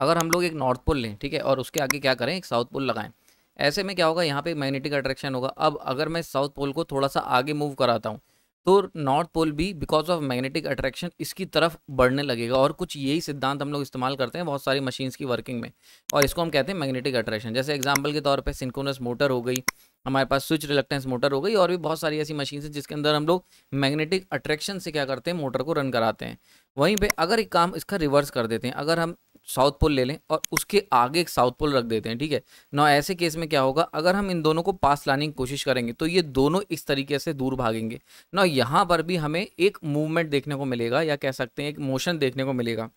अगर हम लोग एक नॉर्थ पोल लें ठीक है और उसके आगे क्या करें एक साउथ पोल लगाएं ऐसे में क्या होगा यहाँ पे मैग्नेटिक अट्रैक्शन होगा अब अगर मैं साउथ पोल को थोड़ा सा आगे मूव कराता हूँ तो नॉर्थ पोल भी बिकॉज ऑफ मैग्नेटिक अट्रैक्शन इसकी तरफ बढ़ने लगेगा और कुछ यही सिद्धांत हम लोग इस्तेमाल करते हैं बहुत सारी मशीन्स की वर्किंग में और इसको हम कहते हैं मैग्नेटिक अट्रैक्शन जैसे एग्जाम्पल के तौर पर सिंकोनस मोटर हो गई हमारे पास स्विच रिलक्टेंस मोटर हो गई और भी बहुत सारी ऐसी मशीन्स हैं जिसके अंदर हम लोग मैग्नेटिक अट्रैक्शन से क्या करते हैं मोटर को रन कराते हैं वहीं पर अगर एक काम इसका रिवर्स कर देते हैं अगर हम साउथ पोल ले लें और उसके आगे एक साउथ पोल रख देते हैं ठीक है ना ऐसे केस में क्या होगा अगर हम इन दोनों को पास लाने की कोशिश करेंगे तो ये दोनों इस तरीके से दूर भागेंगे ना यहाँ पर भी हमें एक मूवमेंट देखने को मिलेगा या कह सकते हैं एक मोशन देखने को मिलेगा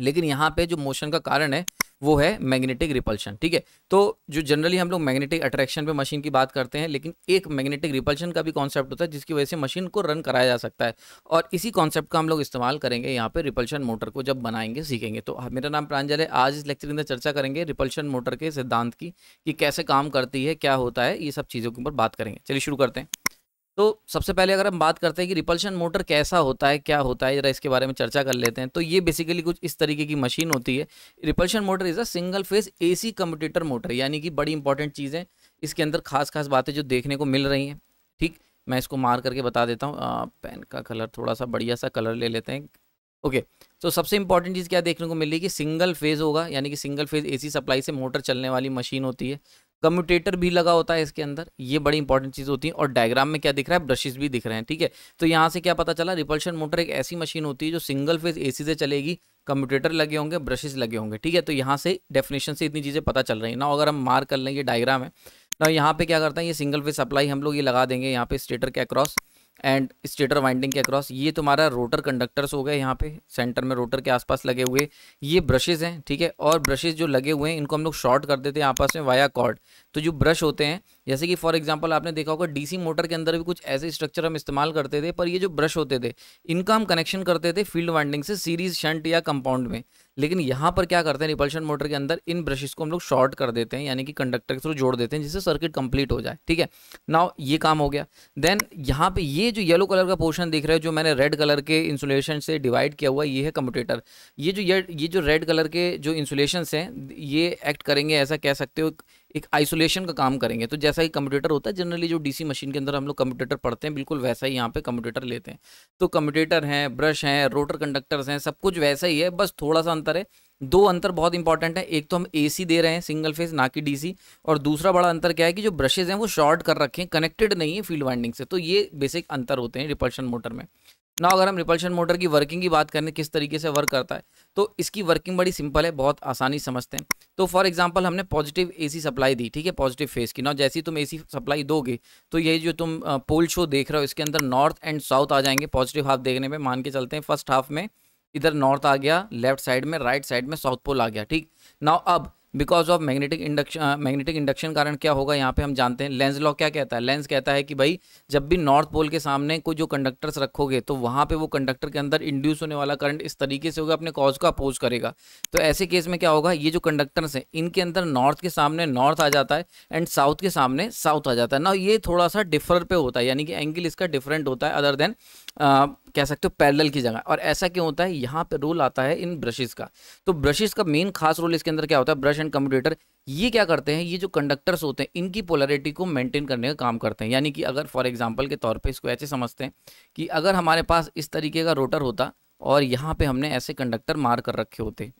लेकिन यहाँ पे जो मोशन का कारण है वो है मैग्नेटिक रिपल्शन ठीक है तो जो जनरली हम लोग मैग्नेटिक अट्रैक्शन पे मशीन की बात करते हैं लेकिन एक मैग्नेटिक रिपल्शन का भी कॉन्सेप्ट होता है जिसकी वजह से मशीन को रन कराया जा सकता है और इसी कॉन्सेप्ट का हम लोग इस्तेमाल करेंगे यहाँ पे रिपल्शन मोटर को जब बनाएंगे सीखेंगे तो मेरा नाम प्रांजल है आज इस लेक्चर के अंदर चर्चा करेंगे रिपल्शन मोटर के सिद्धांत की कि कैसे काम करती है क्या होता है ये सब चीज़ों के ऊपर बात करेंगे चलिए शुरू करते हैं तो सबसे पहले अगर हम बात करते हैं कि रिपल्शन मोटर कैसा होता है क्या होता है जरा इसके बारे में चर्चा कर लेते हैं तो ये बेसिकली कुछ इस तरीके की मशीन होती है repulsion motor is a single phase AC commutator motor यानी कि बड़ी इंपॉर्टेंट चीज़ें इसके अंदर खास खास बातें जो देखने को मिल रही हैं ठीक मैं इसको मार करके बता देता हूँ पेन का कलर थोड़ा सा बढ़िया सा कलर ले लेते हैं ओके तो सबसे इंपॉर्टेंट चीज़ क्या देखने को मिली कि सिंगल फेज़ होगा यानी कि सिंगल फेज़ एसी सप्लाई से मोटर चलने वाली मशीन होती है कम्यूटेटर भी लगा होता है इसके अंदर ये बड़ी इंपॉर्टेंट चीज़ होती है और डायग्राम में क्या दिख रहा है ब्रशेस भी दिख रहे हैं ठीक है तो यहाँ से क्या पता चला रिपल्शन मोटर एक ऐसी मशीन होती है जो सिंगल फेज एसी से चलेगी कम्यूटेटर लगे होंगे ब्रशेस लगे होंगे ठीक है तो यहाँ से डेफिनेशन से इतनी चीज़ें पता चल रही है ना अगर हम मार कर लें ये डायग्राम है ना तो यहाँ पे क्या करते हैं ये सिंगल फेज सप्लाई हम लोग ये लगा देंगे यहाँ पे स्टेटर के अक्रॉस एंड स्टेटर वाइंडिंग के अक्रॉस ये तुम्हारा रोटर कंडक्टर्स हो गए यहाँ पे सेंटर में रोटर के आसपास लगे हुए ये ब्रशेज़ हैं ठीक है और ब्रशेज़ जो लगे हुए हैं इनको हम लोग शॉर्ट कर देते हैं आपस में वाया कॉर्ड तो जो ब्रश होते हैं जैसे कि फॉर एग्जाम्पल आपने देखा होगा डीसी मोटर के अंदर भी कुछ ऐसे स्ट्रक्चर हम इस्तेमाल करते थे पर ये जो ब्रश होते थे इनका हम कनेक्शन करते थे फील्ड वाइंडिंग से सीरीज शंट या कंपाउंड में लेकिन यहाँ पर क्या करते हैं रिपल्शन मोटर के अंदर इन ब्रशेस को हम लोग शॉर्ट कर देते हैं यानी कि कंडक्टर के थ्रू जोड़ देते हैं जिससे सर्किट कंप्लीट हो जाए ठीक है नाउ ये काम हो गया देन यहाँ पे ये जो येलो कलर का पोर्शन दिख रहा है जो मैंने रेड कलर के इंसुलेशन से डिवाइड किया हुआ ये है कम्पटेटर ये जो ये जो रेड कलर के जो इंसुलेशन हैं ये एक्ट करेंगे ऐसा कह सकते हो एक आइसोलेशन का काम करेंगे तो जैसा ही कंप्यूटर होता है जनरली जो डीसी मशीन के अंदर हम लोग कंप्यूटर पढ़ते हैं बिल्कुल वैसा ही यहाँ पे कंप्यूटर लेते हैं तो कंप्यूटर हैं ब्रश हैं रोटर कंडक्टर्स हैं सब कुछ वैसा ही है बस थोड़ा सा अंतर है दो अंतर बहुत इंपॉर्टेंट है एक तो हम ए दे रहे हैं सिंगल फेज ना कि डी और दूसरा बड़ा अंतर क्या है कि जो ब्रशेज हैं वो शॉर्ट कर रखे हैं कनेक्टेड नहीं है फील्ड वाइंडिंग से तो ये बेसिक अंतर होते हैं रिपल्शन मोटर में ना अगर हम रिपल्शन मोटर की वर्किंग की बात करें किस तरीके से वर्क करता है तो इसकी वर्किंग बड़ी सिंपल है बहुत आसानी समझते हैं तो फॉर एग्जांपल हमने पॉजिटिव एसी सप्लाई दी ठीक है पॉजिटिव फेस की ना जैसी तुम एसी सप्लाई दोगे तो ये जो तुम पोल शो देख रहे हो इसके अंदर नॉर्थ एंड साउथ आ जाएंगे पॉजिटिव हाफ देखने में मान के चलते हैं फर्स्ट हाफ में इधर नॉर्थ आ गया लेफ्ट साइड में राइट साइड में साउथ पोल आ गया ठीक नाउ अब because of magnetic induction magnetic induction कारण क्या होगा यहाँ पे हम जानते हैं लेंस लॉ क्या कहता है लेंस कहता है कि भाई जब भी नॉर्थ पोल के सामने को जो कंडक्टर्स रखोगे तो वहाँ पे वो कंडक्टर के अंदर इंड्यूस होने वाला करंट इस तरीके से होगा अपने कॉज को अपोज करेगा तो ऐसे केस में क्या होगा ये जो कंडक्टर्स हैं इनके अंदर नॉर्थ के सामने नॉर्थ आ जाता है एंड साउथ के सामने साउथ आ जाता है ना ये थोड़ा सा डिफर पे होता है यानी कि एंगल इसका डिफरेंट होता है अदर देन कह सकते हो पैरल की जगह और ऐसा क्यों होता है यहाँ पे रोल आता है इन ब्रशेज का तो ब्रशेज का मेन खास रोल इसके अंदर क्या होता है ब्रश एंड कम्यूटेटर ये क्या करते हैं ये जो कंडक्टर्स होते हैं इनकी पोलरिटी को मेंटेन करने का काम करते हैं यानी कि अगर फॉर एग्जाम्पल के तौर पर इसको ऐसे समझते हैं कि अगर हमारे पास इस तरीके का रोटर होता और यहाँ पर हमने ऐसे कंडक्टर मार कर रखे होते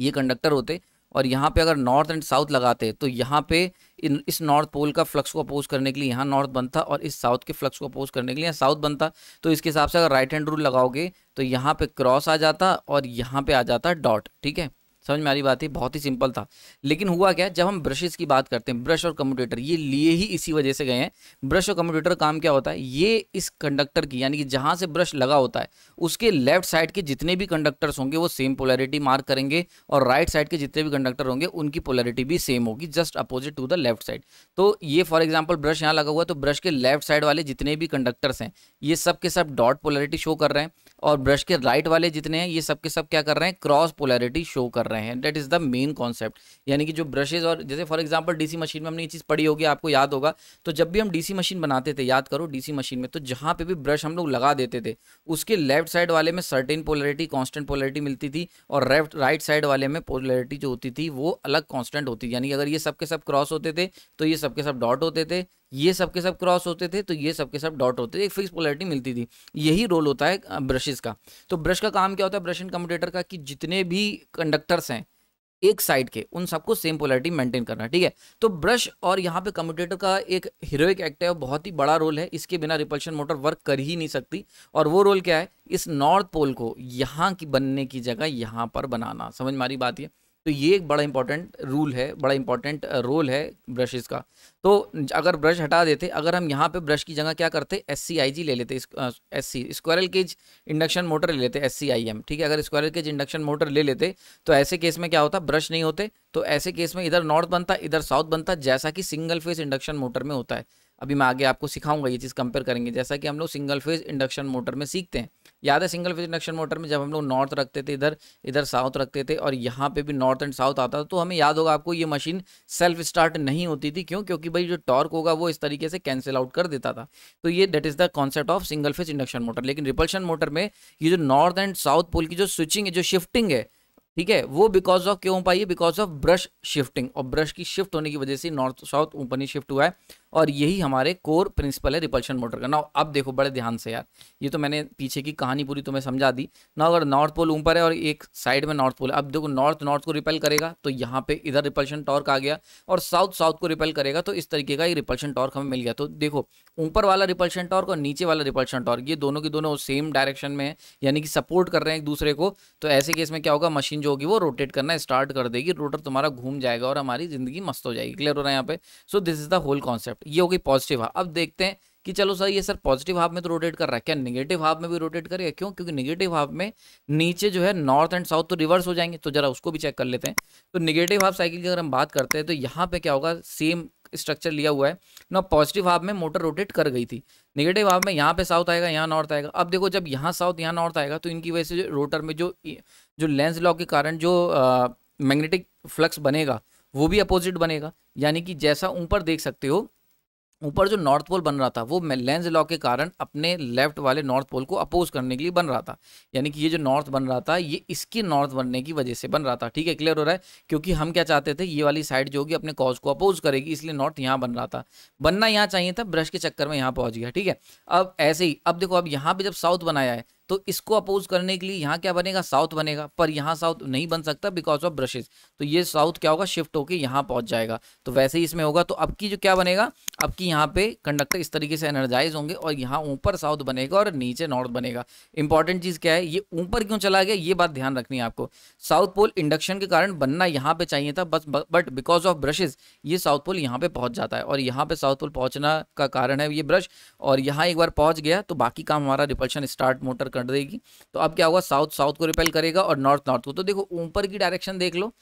ये कंडक्टर होते और यहाँ पे अगर नॉर्थ एंड साउथ लगाते तो यहाँ पे इन इस नॉर्थ पोल का फ्लक्स को अपोज करने के लिए यहाँ नॉर्थ बनता और इस साउथ के फ्लक्स को अपोज करने के लिए यहाँ साउथ बनता तो इसके हिसाब से अगर राइट हैंड रूल लगाओगे तो यहाँ पे क्रॉस आ जाता और यहाँ पे आ जाता डॉट ठीक है समझ में आ रही बात है बहुत ही सिंपल था लेकिन हुआ क्या जब हम ब्रशेज की बात करते हैं ब्रश और कम्यूटेटर ये लिए ही इसी वजह से गए हैं ब्रश और कम्यूटेटर काम क्या होता है ये इस कंडक्टर की यानी कि जहाँ से ब्रश लगा होता है उसके लेफ्ट साइड के जितने भी कंडक्टर्स होंगे वो सेम पोलैरिटी मार्क करेंगे और राइट साइड के जितने भी कंडक्टर होंगे उनकी पोलैरिटी भी सेम होगी just opposite to the left side तो ये फॉर एग्जाम्पल ब्रश यहाँ लगा हुआ है तो ब्रश के लेफ्ट साइड वाले जितने भी कंडक्टर्स हैं ये सब के सब डॉट पोलैरिटी शो कर रहे हैं और ब्रश के राइट वाले जितने हैं ये सब के सब क्या कर रहे हैं क्रॉस पोलैरिटी शो कर रहे हैं रहे हैं that is the main concept यानी कि जो ब्रशेज़ और जैसे फॉर एग्जांपल डीसी मशीन में हमने ये चीज़ पढ़ी होगी आपको याद होगा तो जब भी हम डीसी मशीन बनाते थे याद करो डीसी मशीन में तो जहाँ पे भी ब्रश हम लोग लगा देते थे उसके लेफ्ट साइड वाले में सर्टेन पोलरिटी कॉन्स्टेंट पोलरिटी मिलती थी और लेफ्ट राइट साइड वाले में पोलरिटी जो होती थी वो अलग कॉन्स्टेंट होती थी यानी कि अगर ये सबके सब क्रॉस होते थे तो ये सबके सब डॉट होते थे ये सब के सब क्रॉस होते थे तो ये सब के सब डॉट होते थे एक फिक्स पोलैरिटी मिलती थी यही रोल होता है ब्रशेज का तो ब्रश का काम क्या होता है ब्रश एंड कम्यूटेटर का कि जितने भी कंडक्टर्स हैं एक साइड के उन सबको सेम पोलैरिटी मेंटेन करना ठीक है तो ब्रश और यहाँ पे कम्यूटेटर का एक हीरोइक एक्ट है और बहुत ही बड़ा रोल है इसके बिना रिपल्शन मोटर वर्क कर ही नहीं सकती और वो रोल क्या है इस नॉर्थ पोल को यहाँ की बनने की जगह यहाँ पर बनाना समझ मारी बात यह तो ये एक बड़ा इंपॉर्टेंट रूल है बड़ा इंपॉर्टेंट रोल uh, है ब्रशेज़ का तो अगर ब्रश हटा देते अगर हम यहाँ पे ब्रश की जगह क्या करते एस सी आई जी ले लेते S C squirrel cage induction motor ले लेते एस सी आई एम ठीक है अगर स्क्वायरल केज इंडक्शन मोटर ले लेते तो ऐसे केस में क्या होता ब्रश नहीं होते तो ऐसे केस में इधर नॉर्थ बनता इधर साउथ बनता जैसा कि सिंगल फेज इंडक्शन मोटर में होता है अभी मैं आगे आपको सिखाऊंगा ये चीज़ कंपेयर करेंगे जैसा कि हम लोग सिंगल फेज इंडक्शन मोटर में सीखते हैं याद है सिंगल फेज इंडक्शन मोटर में जब हम लोग नॉर्थ रखते थे इधर इधर साउथ रखते थे और यहाँ पे भी नॉर्थ एंड साउथ आता था तो हमें याद होगा आपको ये मशीन सेल्फ स्टार्ट नहीं होती थी क्यों क्योंकि भाई जो टॉर्क होगा वो इस तरीके से कैंसिल आउट कर देता था तो ये that is the concept of single phase induction motor लेकिन रिपल्शन मोटर में ये जो नॉर्थ एंड साउथ पोल की जो स्विचिंग है जो शिफ्टिंग है ठीक है वो बिकॉज ऑफ क्यों हो पाई बिकॉज ऑफ ब्रश शिफ्टिंग और ब्रश की शिफ्ट होने की वजह से नॉर्थ साउथ ऊपर ही शिफ्ट हुआ है और यही हमारे कोर प्रिंसिपल है रिपल्शन मोटर का ना अब देखो बड़े ध्यान से यार ये तो मैंने पीछे की कहानी पूरी तुम्हें समझा दी ना अगर नॉर्थ पोल ऊपर है और एक साइड में नॉर्थ पोल है अब देखो नॉर्थ नॉर्थ को रिपेल करेगा तो यहाँ पे इधर रिपल्शन टॉर्क आ गया और साउथ साउथ को रिपेल करेगा तो इस तरीके का ये रिपल्शन टॉर्क हमें मिल गया तो देखो ऊपर वाला रिपल्शन टॉर्क और नीचे वाला रिपल्शन टॉर्क ये दोनों के दोनों सेम डायरेक्शन में है यानी कि सपोर्ट कर रहे हैं एक दूसरे को तो ऐसे केस में क्या होगा मशीन जो होगी वो रोटेट करना स्टार्ट कर देगी रोटर तुम्हारा घूम जाएगा और हमारी जिंदगी मस्त हो जाएगी क्लियर हो रहा है यहाँ पे so this is the whole concept ये होगी पॉजिटिव हाफ अब देखते हैं कि चलो सर ये सर पॉजिटिव हाफ में तो रोटेट कर रहा है क्या निगेटिव हाफ में भी रोटेट करेगा क्यों क्योंकि निगेटिव हाफ में नीचे जो है नॉर्थ एंड साउथ तो रिवर्स हो जाएंगे तो जरा उसको भी चेक कर लेते हैं तो निगेटिव हाफ साइकिल की अगर हम बात करते हैं तो यहाँ पे क्या होगा सेम स्ट्रक्चर लिया हुआ है ना पॉजिटिव हाफ में मोटर रोटेट कर गई थी निगेटिव हाफ में यहाँ पे साउथ आएगा यहाँ नॉर्थ आएगा अब देखो जब यहाँ साउथ यहाँ नॉर्थ आएगा तो इनकी वजह से रोटर में जो जो लेंस लॉक के कारण जो मैग्नेटिक फ्लक्स बनेगा वो भी अपोजिट बनेगा यानी कि जैसा ऊपर देख सकते हो ऊपर जो नॉर्थ पोल बन रहा था वो लेंज लॉ के कारण अपने लेफ्ट वाले नॉर्थ पोल को अपोज करने के लिए बन रहा था यानी कि ये जो नॉर्थ बन रहा था ये इसके नॉर्थ बनने की वजह से बन रहा था ठीक है क्लियर हो रहा है क्योंकि हम क्या चाहते थे ये वाली साइड जो होगी अपने कॉज को अपोज करेगी इसलिए नॉर्थ यहाँ बन रहा था बनना यहाँ चाहिए था ब्रश के चक्कर में यहाँ पहुँच गया ठीक है अब ऐसे ही अब देखो अब यहाँ पर जब साउथ बनाया है तो इसको अपोज करने के लिए यहाँ क्या बनेगा साउथ बनेगा पर यहाँ साउथ नहीं बन सकता बिकॉज ऑफ ब्रशेज तो ये साउथ क्या होगा शिफ्ट होकर यहाँ पहुँच जाएगा तो वैसे ही इसमें होगा तो अब की जो क्या बनेगा अब की यहाँ पे कंडक्टर इस तरीके से एनर्जाइज होंगे और यहाँ ऊपर साउथ बनेगा और नीचे नॉर्थ बनेगा इंपॉर्टेंट चीज़ क्या है ये ऊपर क्यों चला गया ये बात ध्यान रखनी है आपको साउथ पोल इंडक्शन के कारण बनना यहाँ पर चाहिए था बस बट बिकॉज ऑफ ब्रशेज ये साउथ पोल यहाँ पर पहुँच जाता है और यहाँ पर साउथ पोल पहुँचना का कारण है ये ब्रश और यहाँ एक बार पहुँच गया तो बाकी काम हमारा रिपल्शन स्टार्ट मोटर कर देगी तो अब क्या होगा साउथ साउथ को रिपेल करेगा और नॉर्थ नॉर्थ को तो देखो ऊपर की डायरेक्शन देख लो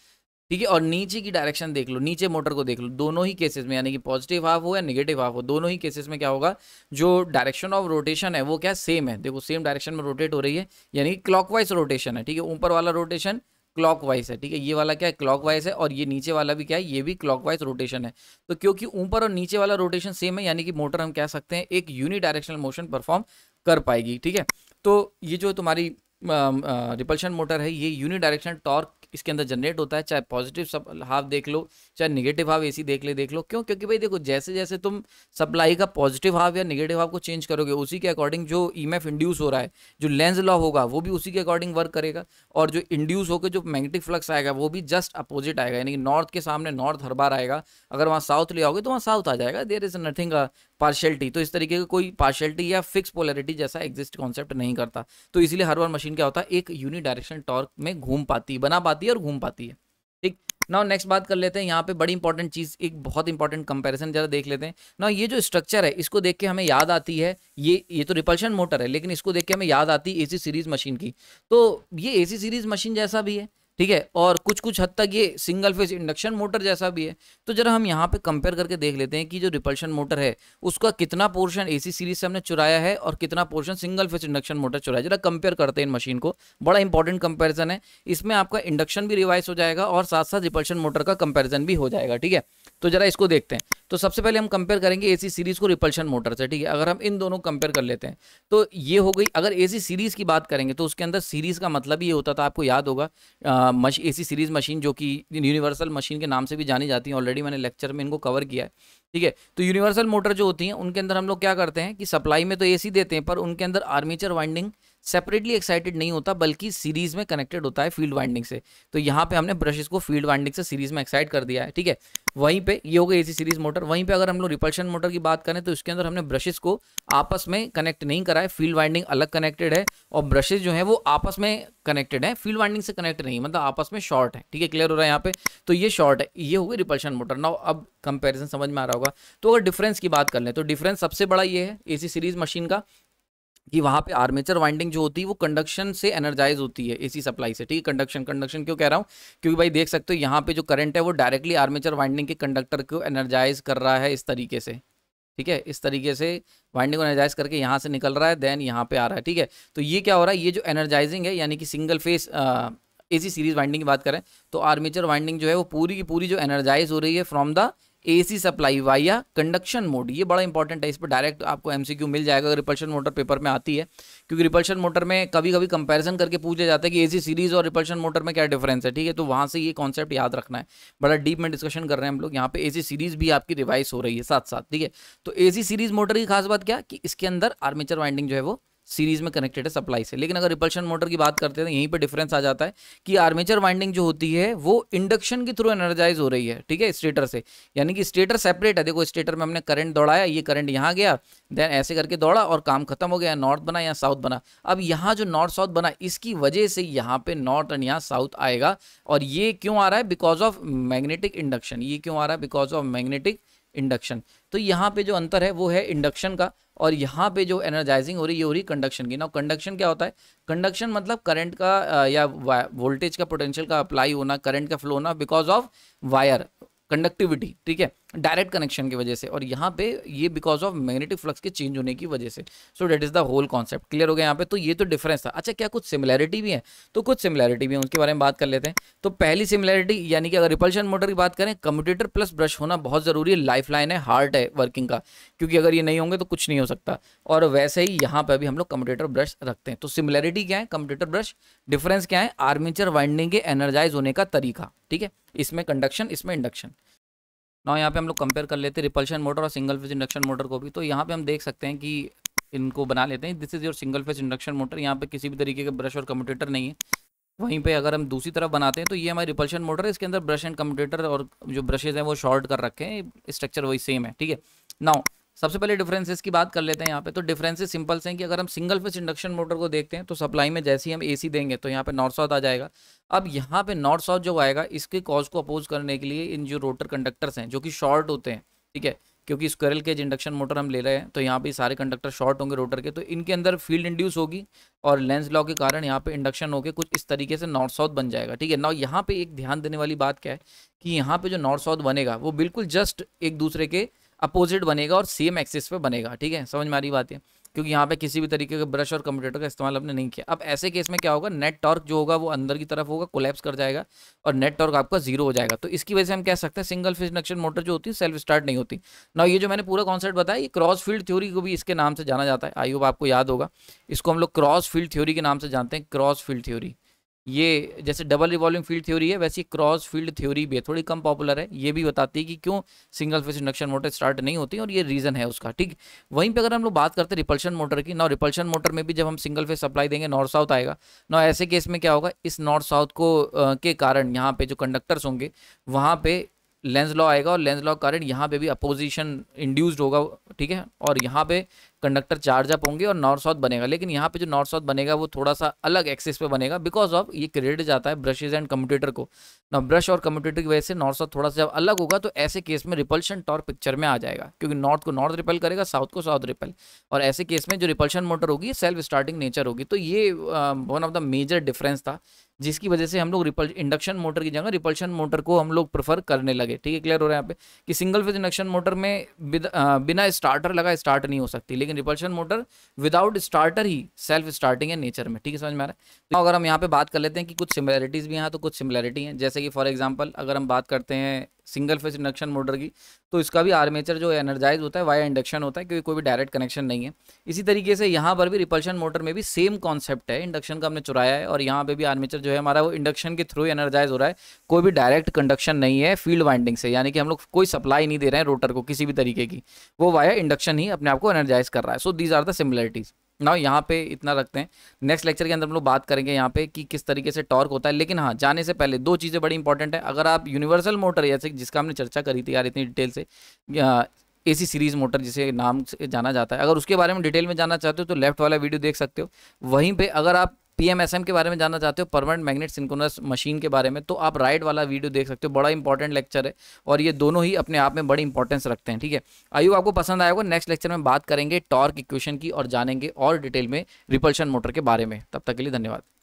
ठीक है और नीचे की डायरेक्शन देख लो नीचे मोटर को देख लो दोनों ही केसेस में यानी कि पॉजिटिव हाफ हो या नेगेटिव हाफ हो दोनों ही केसेस में क्या होगा जो डायरेक्शन ऑफ रोटेशन है वो क्या सेम है देखो सेम डायरेक्शन में रोटेट हो रही है यानी कि क्लॉकवाइज रोटेशन है ठीक है ऊपर वाला रोटेशन क्लॉकवाइज है ठीक है ये वाला क्या है क्लॉकवाइज है और ये नीचे वाला भी क्या है ये भी क्लॉकवाइज रोटेशन है तो क्योंकि ऊपर और नीचे वाला रोटेशन सेम है यानी कि मोटर हम कह सकते हैं एक यूनिट डायरेक्शनल मोशन परफॉर्म कर पाएगी ठीक है तो ये जो तुम्हारी रिपल्शन मोटर है ये यूनि डायरेक्शन टॉर्क इसके अंदर जनरेट होता है चाहे पॉजिटिव सब हाफ देख लो चाहे निगेटिव हाफ एसी देख ले देख लो क्यों क्योंकि भाई देखो जैसे जैसे तुम सप्लाई का पॉजिटिव हाफ या निगेटिव हाफ को चेंज करोगे उसी के अकॉर्डिंग जो ई इंड्यूस हो रहा है जो लेंस लॉ होगा वो भी उसी के अकॉर्डिंग वर्क करेगा और जो इंड्यूस होकर जो मैग्नेटिक फ्लक्स आएगा वो भी जस्ट अपोजिट आएगा यानी कि नॉर्थ के सामने नॉर्थ हर बार आएगा अगर वहाँ साउथ ले आओगे तो वहाँ साउथ आ जाएगा देर इज नथिंग पार्शलिटी तो इस तरीके का कोई पार्शलिटी या फिक्स पोलरिटी जैसा एग्जिस्ट कॉन्सेप्ट नहीं करता तो इसलिए हर बार मशीन क्या होता है एक यूनि डायरेक्शन टॉर्क में घूम पाती है बना पाती है और घूम पाती है ठीक ना नेक्स्ट बात कर लेते हैं यहाँ पे बड़ी इंपॉर्टेंट चीज़ एक बहुत इंपॉर्टेंट कंपैरिजन जरा देख लेते हैं ना ये जो स्ट्रक्चर है इसको देख के हमें याद आती है ये ये तो रिपल्शन मोटर है लेकिन इसको देख के हमें याद आती है एसी सीरीज मशीन की तो ये एसी सीरीज मशीन जैसा भी है ठीक है और कुछ कुछ हद तक ये सिंगल फेज इंडक्शन मोटर जैसा भी है तो जरा हम यहाँ पे कंपेयर करके देख लेते हैं कि जो रिपल्शन मोटर है उसका कितना पोर्शन एसी सीरीज से हमने चुराया है और कितना portion single phase induction motor चुराया जरा कंपेयर करते हैं इन मशीन को बड़ा इंपॉर्टेंट कंपेरिजन है इसमें आपका इंडक्शन भी रिवाइज हो जाएगा और साथ साथ रिपल्शन मोटर का कंपेरिजन भी हो जाएगा ठीक है तो जरा इसको देखते हैं तो सबसे पहले हम कंपेयर करेंगे एसी सीरीज़ को रिपल्शन मोटर से ठीक है अगर हम इन दोनों कंपेयर कर लेते हैं तो ये हो गई अगर एसी सीरीज़ की बात करेंगे तो उसके अंदर सीरीज़ का मतलब ये होता था आपको याद होगा ए सी सीरीज़ मशीन जो कि यूनिवर्सल मशीन के नाम से भी जानी जाती है ऑलरेडी मैंने लेक्चर में इनको कवर किया है ठीक है तो यूनिवर्सल मोटर जो होती हैं उनके अंदर हम लोग क्या करते हैं कि सप्लाई में तो ए देते हैं पर उनके अंदर आर्मीचर वाइंडिंग सेपरेटली एक्साइटेड नहीं होता बल्कि सीरीज में कनेक्टेड होता है फील्ड वाइंडिंग से तो यहाँ पे हमने ब्रशेस को फील्ड वाइंडिंग से सीरीज में एक्साइट कर दिया है ठीक है वहीं पे ये हो गई एसी सीरीज मोटर वहीं पे अगर हम लोग रिपल्शन मोटर की बात करें तो इसके अंदर हमने ब्रशेस को आपस में कनेक्ट नहीं करा है फील्ड वाइंडिंग अलग कनेक्टेड है और ब्रशेज जो है वो आपस में कनेक्टेड है फील्ड वाइंडिंग से कनेक्ट नहीं मतलब आपस में शॉर्ट है ठीक है क्लियर हो रहा है यहाँ पे तो ये शॉर्ट है ये हो गई रिपल्शन मोटर ना अब कंपेरिजन समझ में आ रहा होगा तो अगर डिफरेंस की बात कर लें तो डिफरेंस सबसे बड़ा ये है ए सीरीज मशीन का कि वहाँ पे आर्मेचर वाइंडिंग जो होती है वो कंडक्शन से एनर्जाइज होती है एसी सप्लाई से ठीक है कंडक्शन कंडक्शन क्यों कह रहा हूँ क्योंकि भाई देख सकते हो यहाँ पे जो करंट है वो डायरेक्टली आर्मेचर वाइंडिंग के कंडक्टर को एनर्जाइज कर रहा है इस तरीके से ठीक है इस तरीके से वाइंडिंग को एनर्जाइज करके यहाँ से निकल रहा है देन यहाँ पे आ रहा है ठीक है तो ये क्या हो रहा है ये जो एनर्जाइजिंग है यानी कि single phase AC series winding की बात करें तो आर्मेचर वाइंडिंग जो है वो पूरी की पूरी जो एनर्जाइज हो रही है from the AC supply via conduction mode ये बड़ा इंपॉर्टेंट है इस पर डायरेक्ट आपको एमसीक्यू मिल जाएगा रिपल्शन मोटर पेपर में आती है क्योंकि रिपल्शन मोटर में कभी कभी कंपैरिजन करके पूछा जाता है कि एसी सीरीज और रिपल्शन मोटर में क्या डिफरेंस है ठीक है तो वहाँ से ये कॉन्सेप्ट याद रखना है बड़ा डीप में डिस्कशन कर रहे हैं हम लोग यहाँ पे सी सीरीज भी आपकी रिवाइज हो रही है साथ साथ ठीक है तो सी सीरीज मोटर की खास बात क्या कि इसके अंदर आर्मेचर वाइंडिंग जो है वो सीरीज में कनेक्टेड है सप्लाई से लेकिन अगर रिपल्शन मोटर की बात करते हैं तो यहीं पर डिफरेंस आ जाता है कि आर्मेचर वाइंडिंग जो होती है वो इंडक्शन के थ्रू एनर्जाइज हो रही है ठीक है स्टेटर से यानी कि स्टेटर सेपरेट है देखो स्टेटर में हमने करंट दौड़ाया ये करंट यहाँ गया देन ऐसे करके दौड़ा और काम खत्म हो गया नॉर्थ बना या साउथ बना अब यहाँ जो नॉर्थ साउथ बना इसकी वजह से यहाँ पे नॉर्थ एंड यहाँ साउथ आएगा और ये क्यों आ रहा है बिकॉज ऑफ मैग्नेटिक इंडक्शन ये क्यों आ रहा है बिकॉज ऑफ मैग्नेटिक इंडक्शन तो यहाँ पे जो अंतर है वो है इंडक्शन का और यहाँ पे जो एनर्जाइजिंग हो रही है ये हो रही कंडक्शन की ना कंडक्शन क्या होता है कंडक्शन मतलब करंट का या वोल्टेज का पोटेंशियल का अप्लाई होना करंट का फ्लो होना बिकॉज ऑफ वायर कंडक्टिविटी ठीक है डायरेक्ट कनेक्शन की वजह से और यहाँ पे ये बिकॉज ऑफ मैग्नेटिक फ्लक्स के चेंज होने की वजह से so that is the whole concept clear हो गया यहाँ पे तो ये तो डिफरेंस था अच्छा क्या कुछ सिमिलैरिटी भी है तो कुछ सिमिलैरिटी भी है उनके बारे में बात कर लेते हैं तो पहली सिमिलैरिटी यानी कि अगर रिपल्शन मोटर की बात करें कम्प्यूटेटर प्लस ब्रश होना बहुत ज़रूरी है लाइफ लाइन है हार्ट है वर्किंग का क्योंकि अगर ये नहीं होंगे तो कुछ नहीं हो सकता और वैसे ही यहाँ पर भी हम लोग कम्प्यूटेटर ब्रश रखते हैं तो सिमिलैरिटी क्या है कम्प्यूटेटर ब्रश डिफरेंस क्या है आर्मीचर वाइंडिंग के एनर्जाइज होने का तरीका ठीक है इसमें कंडक्शन इसमें इंडक्शन ना यहाँ पे हम लोग कंपेयर कर लेते हैं रिपल्शन मोटर और सिंगल फेज इंडक्शन मोटर को भी तो यहाँ पे हम देख सकते हैं कि इनको बना लेते हैं this is your single phase induction motor यहाँ पे किसी भी तरीके का ब्रश और कम्प्यूटेटर नहीं है वहीं पे अगर हम दूसरी तरफ बनाते हैं तो ये हमारी रिपल्शन मोटर है इसके अंदर ब्रश एंड कम्प्यूटेटर और जो ब्रशेज हैं वो शॉर्ट कर रखे हैं स्ट्रक्चर वही सेम है ठीक है नाउ सबसे पहले डिफरेंसेस की बात कर लेते हैं यहाँ पे तो डिफरेंसेस सिंपल से हैं कि अगर हम सिंगल फेस इंडक्शन मोटर को देखते हैं तो सप्लाई में जैसे ही हम एसी देंगे तो यहाँ पे नॉर्थ साउथ आ जाएगा अब यहाँ पे नॉर्थ साउथ जो आएगा इसके कॉज को अपोज करने के लिए इन जो रोटर कंडक्टर्स हैं जो कि शॉर्ट होते हैं ठीक है क्योंकि स्क्वेरल केज इंडक्शन मोटर हम ले रहे हैं तो यहाँ पर सारे कंडक्टर शॉर्ट होंगे रोटर के तो इनके अंदर फील्ड इंड्यूस होगी और लेंस लॉ के कारण यहाँ पर इंडक्शन होकर कुछ इस तरीके से नॉर्थ साउथ बन जाएगा ठीक है ना यहाँ पर एक ध्यान देने वाली बात क्या है कि यहाँ पर जो नॉर्थ साउथ बनेगा वो बिल्कुल जस्ट एक दूसरे के अपोजिट बनेगा और सेम एक्सिस पे बनेगा ठीक है समझ में आ रही बात है क्योंकि यहाँ पे किसी भी तरीके के ब्रश और कंप्यूटर का इस्तेमाल आपने नहीं किया अब ऐसे केस में क्या होगा नेट टॉर्क जो होगा वो अंदर की तरफ होगा कोलेप्स कर जाएगा और नेट टॉर्क आपका जीरो हो जाएगा तो इसकी वजह से हम कह सकते हैं सिंगल फिज नक्शन मोटर जो होती है सेल्फ स्टार्ट नहीं होती ना ये जो मैंने पूरा कॉन्सेप्ट बताया ये क्रॉस फील्ड थ्योरी को भी इसके नाम से जाना जाता है आई होप आपको याद होगा इसको हम लोग क्रॉस फील्ड थ्योरी के नाम से जानते हैं क्रॉस फील्ड थ्योरी ये जैसे डबल रिवॉल्विंग फील्ड थ्योरी है वैसी क्रॉस फील्ड थ्योरी भी है थोड़ी कम पॉपुलर है ये भी बताती है कि क्यों single phase induction motor start नहीं होती और ये रीज़न है उसका ठीक वहीं पे अगर हम लोग बात करते हैं रिपल्शन मोटर की ना रिपल्शन मोटर में भी जब हम सिंगल फेस सप्लाई देंगे नॉर्थ साउथ आएगा ना ऐसे केस में क्या होगा इस नॉर्थ साउथ को आ, के कारण यहाँ पे जो कंडक्टर्स होंगे वहाँ पे लेंस लॉ आएगा और लेंस लॉ कारण यहाँ पे भी अपोजिशन इंड्यूस्ड होगा ठीक है और यहाँ पे कंडक्टर चार्ज अप होंगे और नॉर्थ साउथ बनेगा लेकिन यहाँ पे जो नॉर्थ साउथ बनेगा वो थोड़ा सा अलग एक्सिस पे बनेगा बिकॉज ऑफ ये क्रिएट जाता है ब्रशेज एंड कम्प्यूटेटर को ना ब्रश और कम्प्यूटेटर की वजह से नॉर्थ साउथ थोड़ा सा जब अलग होगा तो ऐसे केस में रिपल्शन टॉर पिक्चर में आ जाएगा क्योंकि नॉर्थ को नॉर्थ रिपेल करेगा साउथ को साउथ रिपेल और ऐसे केस में जो रिपल्शन मोटर होगी सेल्फ स्टार्टिंग नेचर होगी तो ये one of the major difference था जिसकी वजह से हम लोग रिपल इंडक्शन मोटर की जगह रिपल्शन मोटर को हम लोग प्रेफर करने लगे ठीक है क्लियर हो रहा है यहाँ पे कि सिंगल फेज इंडक्शन मोटर में बिना स्टार्टर लगा स्टार्ट नहीं हो सकती लेकिन रिपल्शन मोटर विदाउट स्टार्टर ही सेल्फ स्टार्टिंग है नेचर में ठीक है समझ में आ रहा है तो अगर हम यहाँ पे बात कर लेते हैं कि कुछ सिमिलैरिटीज़ भी हैं तो कुछ सिमिलैरिटी हैं जैसे कि फॉर एग्जाम्पल अगर हम बात करते हैं सिंगल फेज इंडक्शन मोटर की तो इसका भी आर्मेचर जो एनर्जाइज होता है वाया इंडक्शन होता है क्योंकि कोई भी डायरेक्ट कनेक्शन नहीं है इसी तरीके से यहाँ पर भी रिपल्शन मोटर में भी सेम कॉन्सेप्ट है इंडक्शन का हमने चुराया है और यहाँ पर भी आर्मेचर जो है हमारा वो इंडक्शन के थ्रू एनर्जाइज हो रहा है कोई भी डायरेक्ट कंडक्शन नहीं है फील्ड वाइंडिंग से यानी कि हम लोग कोई सप्लाई नहीं दे रहे हैं रोटर को किसी भी तरीके की वो वाया इंडक्शन ही अपने आप को एनर्जाइज कर रहा है so these are the similarities ना यहाँ पे इतना रखते हैं नेक्स्ट लेक्चर के अंदर हम लोग बात करेंगे यहाँ पे कि किस तरीके से टॉर्क होता है लेकिन हाँ जाने से पहले दो चीज़ें बड़ी इंपॉर्टेंट है अगर आप यूनिवर्सल मोटर जैसे जिसका हमने चर्चा करी थी यार इतनी डिटेल से ए सी सीरीज़ मोटर जिसे नाम से जाना जाता है अगर उसके बारे में डिटेल में जानना चाहते हो तो लेफ्ट वाला वीडियो देख सकते हो वहीं पर अगर आप पीएमएसएम के बारे में जानना चाहते हो परमानेंट मैग्नेट सिंक्रोनस मशीन के बारे में तो आप राइट वाला वीडियो देख सकते हो बड़ा इंपॉर्टेंट लेक्चर है और ये दोनों ही अपने आप में बड़ी इंपॉर्टेंस रखते हैं ठीक है आयु आपको पसंद आएगा नेक्स्ट लेक्चर में बात करेंगे टॉर्क इक्वेशन की और जानेंगे और डिटेल में रिपल्शन मोटर के बारे में तब तक के लिए धन्यवाद